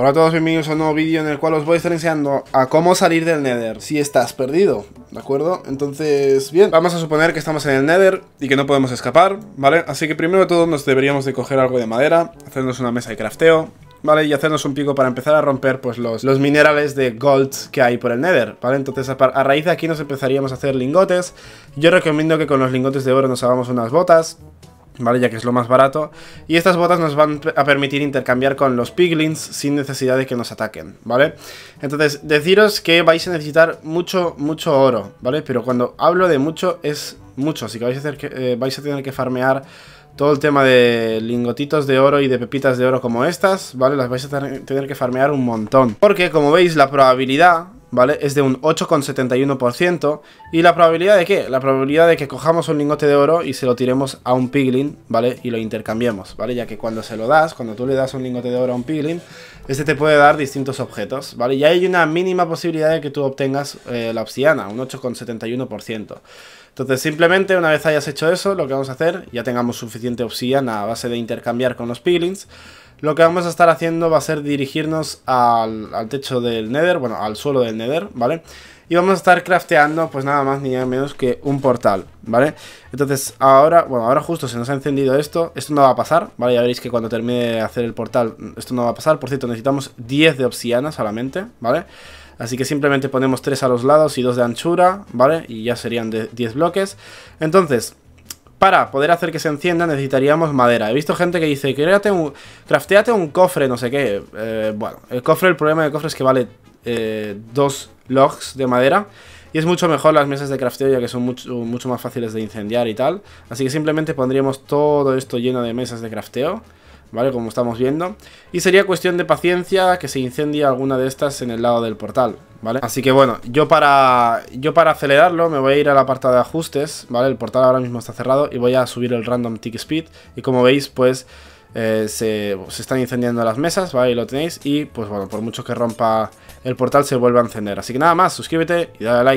Hola a todos, bienvenidos a un nuevo vídeo en el cual os voy a estar enseñando a cómo salir del Nether si estás perdido, ¿de acuerdo? Entonces, bien, vamos a suponer que estamos en el Nether y que no podemos escapar, ¿vale? Así que primero de todo nos deberíamos de coger algo de madera, hacernos una mesa de crafteo, ¿vale? Y hacernos un pico para empezar a romper, pues, los, los minerales de gold que hay por el Nether, ¿vale? Entonces, a, raíz de aquí nos empezaríamos a hacer lingotes. Yo recomiendo que con los lingotes de oro nos hagamos unas botas. ¿vale? Ya que es lo más barato. Y estas botas nos van a permitir intercambiar con los piglins sin necesidad de que nos ataquen, ¿vale? Entonces, deciros que vais a necesitar mucho, mucho oro, ¿vale? Pero cuando hablo de mucho, es mucho, así que vais a, que, eh, vais a tener que farmear todo el tema de lingotitos de oro y de pepitas de oro como estas, ¿vale? Las vais a tener que farmear un montón. Porque, como veis, la probabilidad ¿vale? Es de un 8,71% y la probabilidad de qué? La probabilidad de que cojamos un lingote de oro y se lo tiremos a un piglin, ¿vale? Y lo intercambiemos, ¿vale? Ya que cuando se lo das, cuando tú le das un lingote de oro a un piglin, este te puede dar distintos objetos, ¿vale? ya hay una mínima posibilidad de que tú obtengas eh, la obsidiana, un 8,71%. Entonces simplemente una vez hayas hecho eso, lo que vamos a hacer, ya tengamos suficiente obsidiana a base de intercambiar con los piglins, lo que vamos a estar haciendo va a ser dirigirnos al, techo del Nether, bueno, al suelo del Nether, ¿vale? Y vamos a estar crafteando, pues nada más ni nada menos que un portal, ¿vale? Entonces ahora, bueno, ahora justo se nos ha encendido esto Esto no va a pasar, ¿vale? Ya veréis que cuando termine de hacer el portal esto no va a pasar Por cierto, necesitamos 10 de obsidiana solamente, ¿vale? Así que simplemente ponemos 3 a los lados y 2 de anchura, ¿vale? Y ya serían de 10 bloques Entonces, para poder hacer que se encienda necesitaríamos madera. He visto gente que dice, créate un, crafteate un cofre, no sé qué. Eh, bueno, el cofre, el problema del cofre es que vale eh, dos logs de madera. Y es mucho mejor las mesas de crafteo ya que son mucho, mucho más fáciles de incendiar y tal. Así que simplemente pondríamos todo esto lleno de mesas de crafteo. ¿Vale? Como estamos viendo. Y sería cuestión de paciencia que se incendie alguna de estas en el lado del portal. ¿vale? Así que bueno, yo para, yo para acelerarlo me voy a ir a la parte de ajustes, ¿vale? El portal ahora mismo está cerrado y voy a subir el random tick speed y como veis pues eh, se, están encendiendo las mesas, ¿vale? Y lo tenéis y pues bueno, por mucho que rompa el portal se vuelve a encender. Así que nada más, suscríbete y dale like.